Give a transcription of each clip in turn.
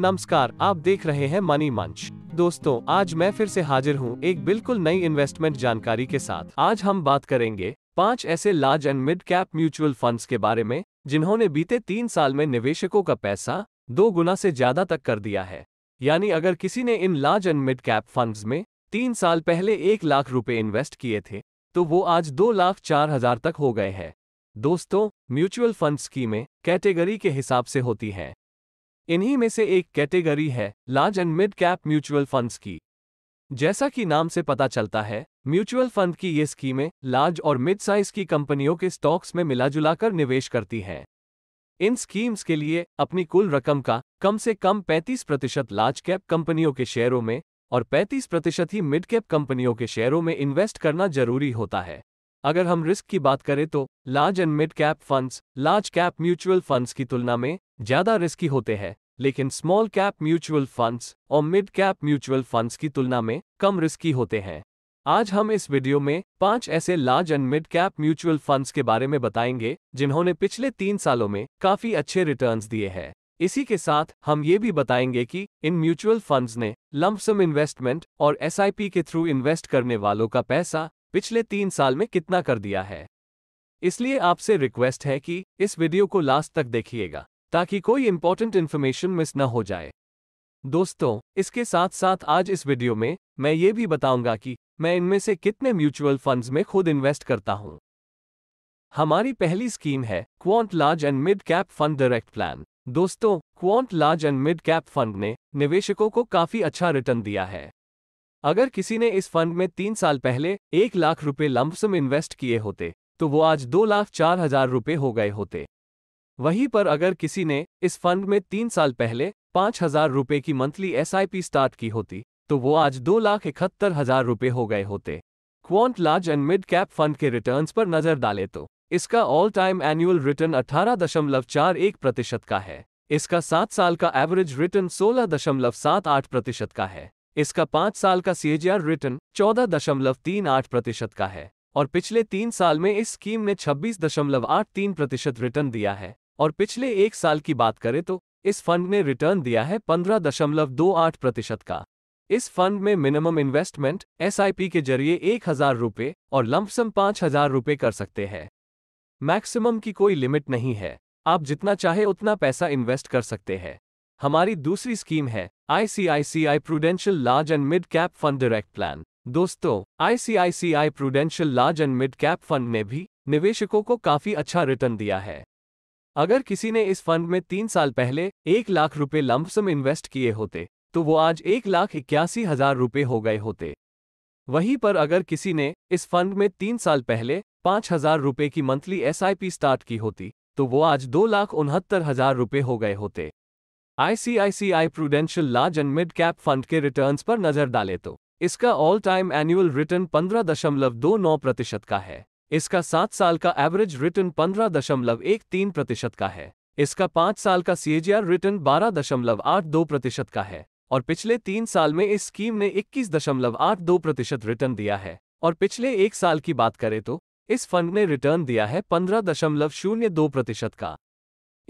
नमस्कार आप देख रहे हैं मनी मंच दोस्तों आज मैं फिर से हाजिर हूं एक बिल्कुल नई इन्वेस्टमेंट जानकारी के साथ आज हम बात करेंगे पांच ऐसे large and mid cap mutual funds के बारे में जिन्होंने बीते तीन साल में निवेशकों का पैसा दो गुना से ज्यादा तक कर दिया है यानी अगर किसी ने इन large and mid cap funds में तीन साल पहले एक लाख रुपए इन्वेस्ट किए थे तो वो आज दो लाख चार हजार तक हो गए हैं दोस्तों म्यूचुअल फंड स्कीमें कैटेगरी के हिसाब से होती हैं इन्हीं में से एक कैटेगरी है large and mid cap mutual funds की जैसा कि नाम से पता चलता है म्यूचुअल फंड की ये स्कीमें लार्ज और मिड साइज की कंपनियों के स्टॉक्स में मिलाजुलाकर निवेश करती हैं इन स्कीम्स के लिए अपनी कुल रकम का कम से कम 35 प्रतिशत लार्ज कैप कंपनियों के शेयरों में और 35 प्रतिशत ही मिड कैप कंपनियों के शेयरों में इन्वेस्ट करना जरूरी होता है अगर हम रिस्क की बात करें तो large and mid cap funds large cap mutual funds की तुलना में ज्यादा रिस्की होते हैं लेकिन स्मॉल कैप म्यूचुअल फंड्स और मिड कैप म्यूचुअल फंड्स की तुलना में कम रिस्की होते हैं आज हम इस वीडियो में पांच ऐसे large and mid cap mutual funds के बारे में बताएंगे जिन्होंने पिछले तीन सालों में काफी अच्छे रिटर्न्स दिए हैं इसी के साथ हम ये भी बताएंगे कि इन म्यूचुअल फंड्स ने लम्पसम इन्वेस्टमेंट और एस के थ्रू इन्वेस्ट करने वालों का पैसा पिछले तीन साल में कितना कर दिया है इसलिए आपसे रिक्वेस्ट है कि इस वीडियो को लास्ट तक देखिएगा ताकि कोई इंपॉर्टेंट इन्फॉर्मेशन मिस ना हो जाए दोस्तों इसके साथ साथ आज इस वीडियो में मैं ये भी बताऊंगा कि मैं इनमें से कितने म्यूचुअल फंड्स में खुद इन्वेस्ट करता हूं हमारी पहली स्कीम है Quant large and mid cap fund direct plan दोस्तों Quant large and mid cap fund ने निवेशकों को काफी अच्छा रिटर्न दिया है अगर किसी ने इस फंड में तीन साल पहले एक लाख रुपए लंबसम इन्वेस्ट किए होते तो वो आज दो लाख चार हजार रुपये हो गए होते वहीं पर अगर किसी ने इस फंड में तीन साल पहले पाँच हजार रुपये की मंथली एसआईपी स्टार्ट की होती तो वो आज दो लाख इकहत्तर हजार रुपये हो गए होते Quant large and mid cap fund के रिटर्न्स पर नजर डाले तो इसका ऑल टाइम एनुअल रिटर्न अठारह दशमलव चार एक प्रतिशत का है इसका सात साल का एवरेज रिटर्न सोलह दशमलव सात आठ प्रतिशत का है इसका पाँच साल का सीएजीआर रिटर्न चौदह दशमलव तीन आठ प्रतिशत का है और पिछले तीन साल में इस स्कीम ने छब्बीस दशमलव आठ तीन प्रतिशत रिटर्न दिया है और पिछले एक साल की बात करें तो इस फंड ने रिटर्न दिया है आठ प्रतिशत का इस फंड में मिनिमम इन्वेस्टमेंट एस के जरिए एक हजार रुपये और लम्पसम पाँच हजार रुपये कर सकते हैं मैक्सिमम की कोई लिमिट नहीं है आप जितना चाहे उतना पैसा इन्वेस्ट कर सकते हैं हमारी दूसरी स्कीम है ICICI Prudential large and mid cap fund direct plan दोस्तों ICICI Prudential large and mid cap fund ने भी निवेशकों को काफी अच्छा रिटर्न दिया है अगर किसी ने इस फंड में तीन साल पहले एक लाख रुपए लंपसम इन्वेस्ट किए होते तो वो आज एक लाख इक्यासी हजार रुपये हो गए होते वहीं पर अगर किसी ने इस फंड में तीन साल पहले पाँच हजार रुपये की मंथली एसआईपी स्टार्ट की होती तो वो आज दो लाख उनहत्तर हजार रुपये हो गए होते ICICI Prudential large and mid cap fund के रिटर्न्स पर नजर डाले तो इसका ऑल टाइम एनुअल रिटर्न पंद्रह दशमलव दो नौ प्रतिशत का है इसका सात साल का एवरेज रिटर्न पंद्रह दशमलव एक तीन प्रतिशत का है इसका पांच साल का सीएजीआर रिटर्न बारह दशमलव आठ दो प्रतिशत का है और पिछले तीन साल में इस स्कीम ने इक्कीस दशमलव आठ दो प्रतिशत रिटर्न दिया है और पिछले एक साल की बात करें तो इस फंड ने रिटर्न दिया है पंद्रह दशमलव शून्य दो प्रतिशत का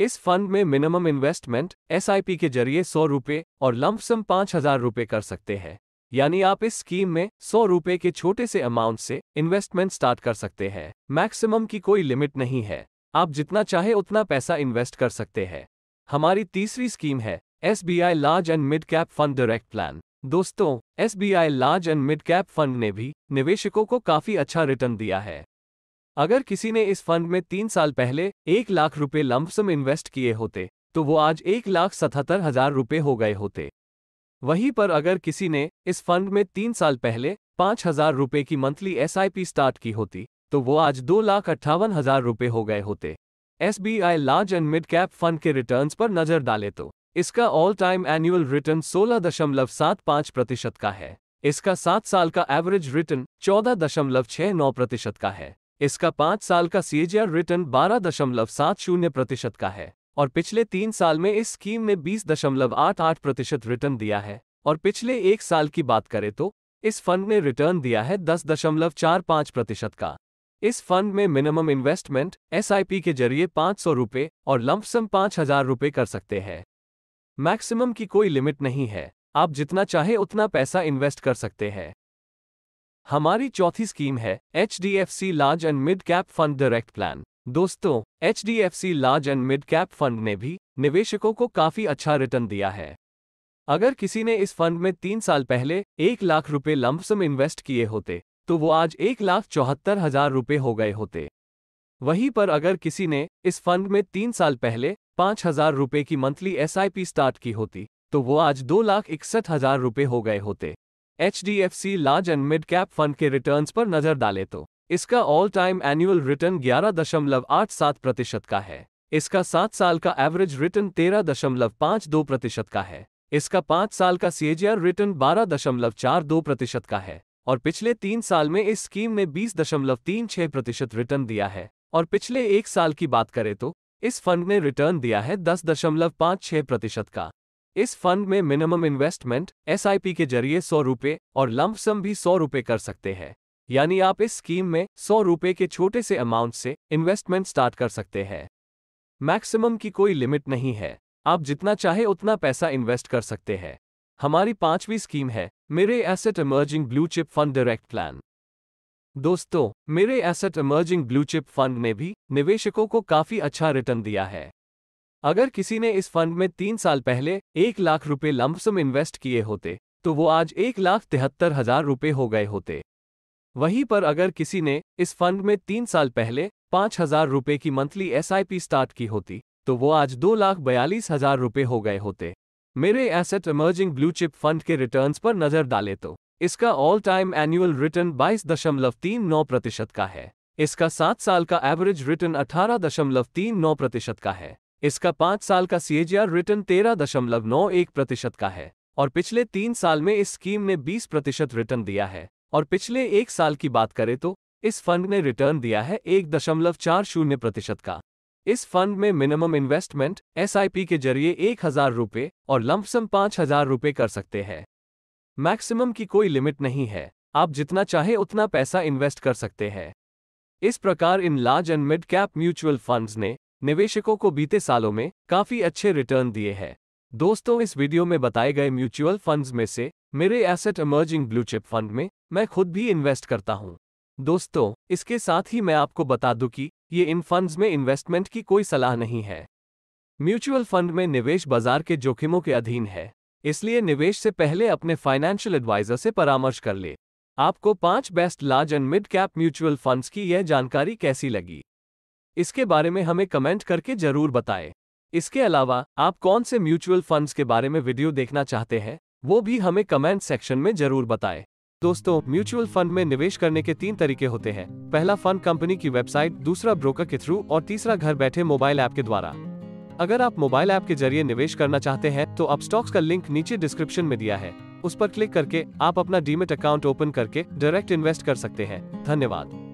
इस फंड में मिनिमम इन्वेस्टमेंट एस के जरिए सौ रुपये और लंपसम पाँच हजार रुपये कर सकते हैं यानी आप इस स्कीम में सौ रुपए के छोटे से अमाउंट से इन्वेस्टमेंट स्टार्ट कर सकते हैं मैक्सिमम की कोई लिमिट नहीं है आप जितना चाहे उतना पैसा इन्वेस्ट कर सकते हैं हमारी तीसरी स्कीम है S B I large and mid cap fund direct plan दोस्तों S B I large and mid cap fund ने भी निवेशकों को काफी अच्छा रिटर्न दिया है अगर किसी ने इस फंड में तीन साल पहले एक लाख रुपए लम्पसम इन्वेस्ट किए होते तो वो आज एक लाख सतहत्तर हजार रुपये हो गए होते वहीं पर अगर किसी ने इस फंड में तीन साल पहले पाँच हजार रुपये की मंथली एसआईपी स्टार्ट की होती तो वो आज दो लाख अट्ठावन हजार रुपये हो गए होते SBI large and mid cap fund के रिटर्न पर नजर डाले तो इसका ऑल टाइम एनुअल रिटर्न सोलह दशमलव सात पाँच प्रतिशत का है इसका सात साल का एवरेज रिटर्न चौदह दशमलव छह नौ प्रतिशत का है इसका पाँच साल का सीएजीआर रिटर्न बारह दशमलव सात शून्य प्रतिशत का है और पिछले तीन साल में इस स्कीम ने 20.88 प्रतिशत रिटर्न दिया है और पिछले एक साल की बात करें तो इस फंड ने रिटर्न दिया है 10.45 प्रतिशत का इस फंड में मिनिमम इन्वेस्टमेंट एस के जरिए पाँच सौ रुपये और लंपसम पाँच हजार रुपये कर सकते हैं मैक्सिमम की कोई लिमिट नहीं है आप जितना चाहे उतना पैसा इन्वेस्ट कर सकते हैं हमारी चौथी स्कीम है H large and mid cap fund direct plan दोस्तों H D F C large and mid cap fund ने भी निवेशकों को काफी अच्छा रिटर्न दिया है अगर किसी ने इस फंड में तीन साल पहले एक लाख रुपए लंबसम इन्वेस्ट किए होते तो वो आज एक लाख चौहत्तर हजार रुपये हो गए होते वहीं पर अगर किसी ने इस फंड में तीन साल पहले पाँच हजार रुपये की मंथली एस स्टार्ट की होती तो वो आज दो लाख इकसठ हजार रुपये हो गए होते H large and mid cap fund के रिटर्न्स पर नजर डाले तो इसका ऑल टाइम एनुअल रिटर्न ग्यारह दशमलव आठ सात प्रतिशत का है इसका सात साल का एवरेज रिटर्न तेरह दशमलव पाँच दो प्रतिशत का है इसका पांच साल का सीएजीआर रिटर्न बारह दशमलव चार दो प्रतिशत का है और पिछले तीन साल में इस स्कीम ने बीस दशमलव तीन छह प्रतिशत रिटर्न दिया है और पिछले एक साल की बात करें तो इस फंड ने रिटर्न दिया है दस दशमलव पाँच छह प्रतिशत का इस फंड में मिनिमम इन्वेस्टमेंट एस के जरिए सौ रुपये और लंपसम भी सौ रुपये कर सकते हैं यानी आप इस स्कीम में सौ रुपये के छोटे से अमाउंट से इन्वेस्टमेंट स्टार्ट कर सकते हैं मैक्सिमम की कोई लिमिट नहीं है आप जितना चाहे उतना पैसा इन्वेस्ट कर सकते हैं हमारी पांचवी स्कीम है Mirae Asset emerging blue chip fund direct plan दोस्तों Mirae Asset emerging blue chip fund ने भी निवेशकों को काफी अच्छा रिटर्न दिया है अगर किसी ने इस फंड में तीन साल पहले एक लाख रुपए लंबसम इन्वेस्ट किए होते तो वो आज एक लाख तिहत्तर हजार रुपये हो गए होते वहीं पर अगर किसी ने इस फंड में तीन साल पहले पाँच हजार रुपये की मंथली एसआईपी स्टार्ट की होती तो वो आज दो लाख बयालीस हजार रुपये हो गए होते Mirae Asset emerging blue chip fund के रिटर्न्स पर नजर डाले तो इसका ऑल टाइम एनुअल रिटर्न बाईस दशमलव तीन नौ प्रतिशत का है इसका सात साल का एवरेज रिटर्न अठारह दशमलव तीन नौ प्रतिशत का है इसका पाँच साल का सीएजीआर रिटर्न तेरह दशमलव नौ एक प्रतिशत का है और पिछले तीन साल में इस स्कीम ने बीस प्रतिशत रिटर्न दिया है और पिछले एक साल की बात करें तो इस फंड ने रिटर्न दिया है एक दशमलव चार शून्य प्रतिशत का इस फंड में मिनिमम इन्वेस्टमेंट एस के जरिए एक हजार रुपये और लंपसम पांच हजार रुपये कर सकते हैं मैक्सिमम की कोई लिमिट नहीं है आप जितना चाहे उतना पैसा इन्वेस्ट कर सकते हैं इस प्रकार इन large and mid cap mutual funds ने निवेशकों को बीते सालों में काफी अच्छे रिटर्न दिए हैं दोस्तों इस वीडियो में बताए गए म्यूचुअल फंड्स में से Mirae Asset emerging blue chip fund में मैं खुद भी इन्वेस्ट करता हूं। दोस्तों इसके साथ ही मैं आपको बता दूं कि ये इन फंड्स में इन्वेस्टमेंट की कोई सलाह नहीं है म्यूचुअल फंड में निवेश बाजार के जोखिमों के अधीन है इसलिए निवेश से पहले अपने फाइनेंशियल एडवाइजर से परामर्श कर ले आपको पांच best large and mid cap mutual funds की यह जानकारी कैसी लगी इसके बारे में हमें कमेंट करके जरूर बताएं इसके अलावा आप कौन से म्यूचुअल फंड्स के बारे में वीडियो देखना चाहते हैं वो भी हमें कमेंट सेक्शन में जरूर बताएं। दोस्तों म्यूचुअल फंड में निवेश करने के तीन तरीके होते हैं पहला फंड कंपनी की वेबसाइट दूसरा ब्रोकर के थ्रू और तीसरा घर बैठे मोबाइल ऐप के द्वारा अगर आप मोबाइल ऐप के जरिए निवेश करना चाहते हैं तो आप स्टॉक्स का लिंक नीचे डिस्क्रिप्शन में दिया है उस पर क्लिक करके आप अपना डीमेट अकाउंट ओपन करके डायरेक्ट इन्वेस्ट कर सकते हैं धन्यवाद